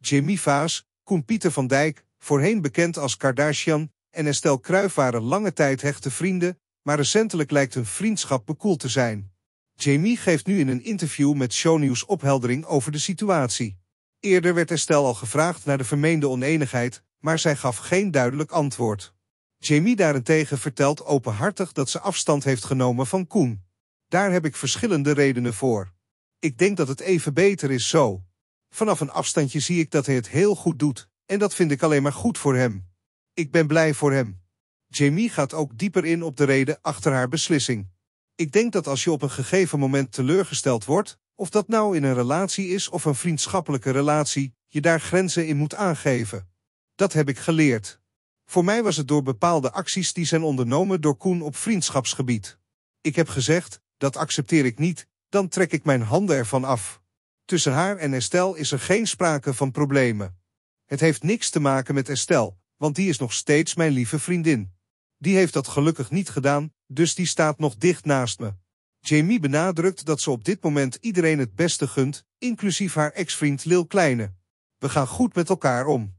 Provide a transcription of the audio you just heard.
Jamie Vaas, Koen Pieter van Dijk, voorheen bekend als Kardashian, en Estelle Kruijf waren lange tijd hechte vrienden, maar recentelijk lijkt hun vriendschap bekoeld te zijn. Jamie geeft nu in een interview met Shownieuws opheldering over de situatie. Eerder werd Estelle al gevraagd naar de vermeende oneenigheid, maar zij gaf geen duidelijk antwoord. Jamie daarentegen vertelt openhartig dat ze afstand heeft genomen van Koen. Daar heb ik verschillende redenen voor. Ik denk dat het even beter is zo. Vanaf een afstandje zie ik dat hij het heel goed doet, en dat vind ik alleen maar goed voor hem. Ik ben blij voor hem. Jamie gaat ook dieper in op de reden achter haar beslissing. Ik denk dat als je op een gegeven moment teleurgesteld wordt, of dat nou in een relatie is of een vriendschappelijke relatie, je daar grenzen in moet aangeven. Dat heb ik geleerd. Voor mij was het door bepaalde acties die zijn ondernomen door Koen op vriendschapsgebied. Ik heb gezegd, dat accepteer ik niet, dan trek ik mijn handen ervan af. Tussen haar en Estelle is er geen sprake van problemen. Het heeft niks te maken met Estelle, want die is nog steeds mijn lieve vriendin. Die heeft dat gelukkig niet gedaan, dus die staat nog dicht naast me. Jamie benadrukt dat ze op dit moment iedereen het beste gunt, inclusief haar ex-vriend Lil Kleine. We gaan goed met elkaar om.